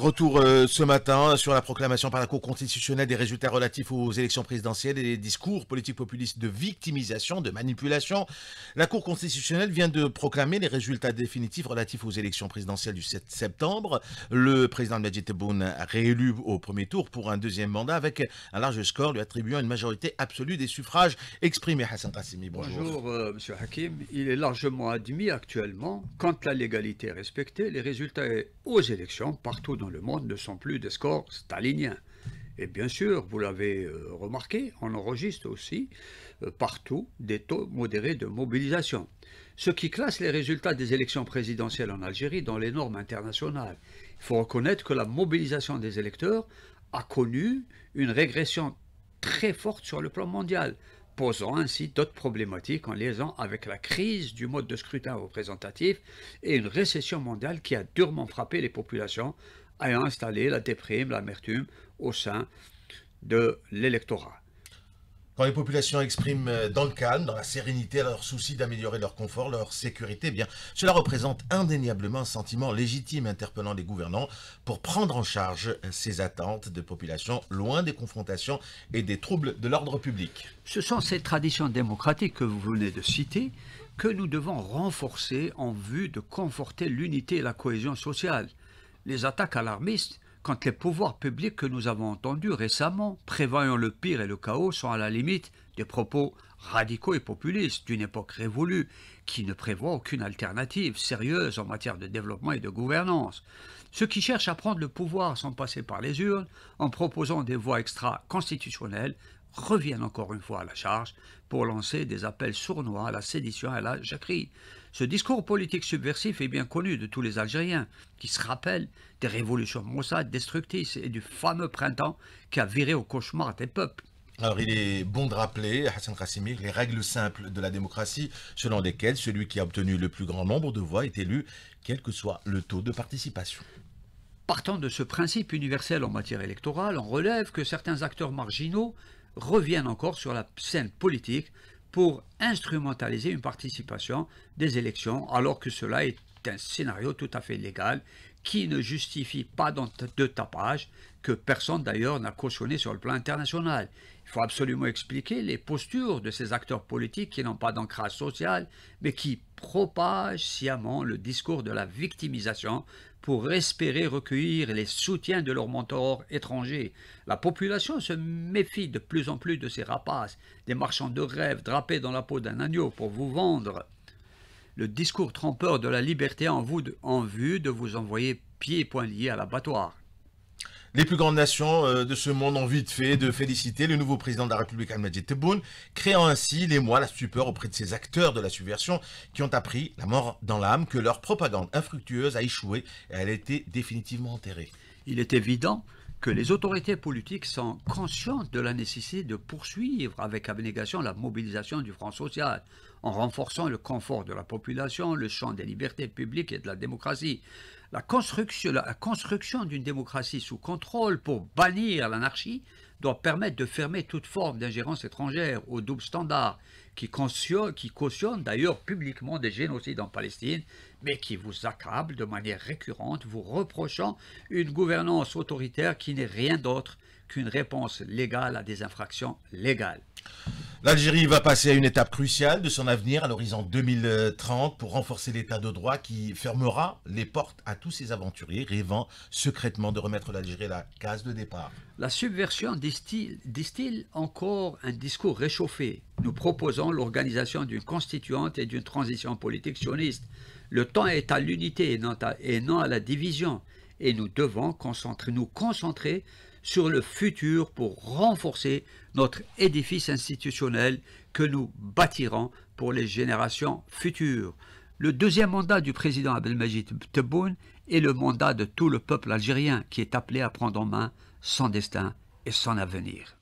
Retour euh, ce matin sur la proclamation par la Cour constitutionnelle des résultats relatifs aux élections présidentielles et les discours politiques populistes de victimisation, de manipulation. La Cour constitutionnelle vient de proclamer les résultats définitifs relatifs aux élections présidentielles du 7 septembre. Le président Majid Tebboune réélu au premier tour pour un deuxième mandat avec un large score lui attribuant une majorité absolue des suffrages exprimés. Hassan Kassimi, bonjour. Bonjour, euh, Monsieur Hakim. Il est largement admis actuellement, quand la légalité est respectée, les résultats aux élections partout dans le monde ne sont plus des scores staliniens. Et bien sûr, vous l'avez euh, remarqué, on enregistre aussi euh, partout des taux modérés de mobilisation, ce qui classe les résultats des élections présidentielles en Algérie dans les normes internationales. Il faut reconnaître que la mobilisation des électeurs a connu une régression très forte sur le plan mondial, posant ainsi d'autres problématiques en liaison avec la crise du mode de scrutin représentatif et une récession mondiale qui a durement frappé les populations ayant installé la déprime, l'amertume au sein de l'électorat. Quand les populations expriment euh, dans le calme, dans la sérénité, leur souci d'améliorer leur confort, leur sécurité, eh bien, cela représente indéniablement un sentiment légitime interpellant les gouvernants pour prendre en charge euh, ces attentes de populations loin des confrontations et des troubles de l'ordre public. Ce sont ces traditions démocratiques que vous venez de citer que nous devons renforcer en vue de conforter l'unité et la cohésion sociale les attaques alarmistes quand les pouvoirs publics que nous avons entendus récemment, prévoyant le pire et le chaos, sont à la limite des propos radicaux et populistes d'une époque révolue, qui ne prévoit aucune alternative sérieuse en matière de développement et de gouvernance. Ceux qui cherchent à prendre le pouvoir sans passer par les urnes, en proposant des voies extra-constitutionnelles, reviennent encore une fois à la charge pour lancer des appels sournois à la sédition et à la jacquerie. Ce discours politique subversif est bien connu de tous les Algériens, qui se rappellent des révolutions Mossad destructrices et du fameux printemps qui a viré au cauchemar des peuples. Alors il est bon de rappeler, Hassan Kassimi, les règles simples de la démocratie, selon lesquelles celui qui a obtenu le plus grand nombre de voix est élu, quel que soit le taux de participation. Partant de ce principe universel en matière électorale, on relève que certains acteurs marginaux reviennent encore sur la scène politique pour instrumentaliser une participation des élections alors que cela est un scénario tout à fait légal qui ne justifie pas de tapage que personne d'ailleurs n'a cautionné sur le plan international. Il faut absolument expliquer les postures de ces acteurs politiques qui n'ont pas d'ancrage social, mais qui propagent sciemment le discours de la victimisation pour espérer recueillir les soutiens de leurs mentors étrangers. La population se méfie de plus en plus de ces rapaces, des marchands de rêves drapés dans la peau d'un agneau pour vous vendre le discours trompeur de la liberté en, vous en vue de vous envoyer pieds et poings liés à l'abattoir. Les plus grandes nations euh, de ce monde ont vite fait de féliciter le nouveau président de la République, Al-Majid Tebboune, créant ainsi les mois la stupeur auprès de ces acteurs de la subversion qui ont appris la mort dans l'âme que leur propagande infructueuse a échoué et elle a été définitivement enterrée il est évident que les autorités politiques sont conscientes de la nécessité de poursuivre avec abnégation la mobilisation du Front social, en renforçant le confort de la population, le champ des libertés publiques et de la démocratie. La construction, la construction d'une démocratie sous contrôle pour bannir l'anarchie doit permettre de fermer toute forme d'ingérence étrangère au double standard qui cautionne, qui cautionne d'ailleurs publiquement des génocides en Palestine, mais qui vous accable de manière récurrente, vous reprochant une gouvernance autoritaire qui n'est rien d'autre qu'une réponse légale à des infractions légales. L'Algérie va passer à une étape cruciale de son avenir à l'horizon 2030 pour renforcer l'état de droit qui fermera les portes à tous ces aventuriers rêvant secrètement de remettre l'Algérie à la case de départ. La subversion distille encore un discours réchauffé. Nous proposons l'organisation d'une constituante et d'une transition politique sioniste. Le temps est à l'unité et non à la division et nous devons concentrer, nous concentrer sur le futur pour renforcer notre édifice institutionnel que nous bâtirons pour les générations futures. Le deuxième mandat du président Abdelmajid Tebboune est le mandat de tout le peuple algérien qui est appelé à prendre en main son destin et son avenir.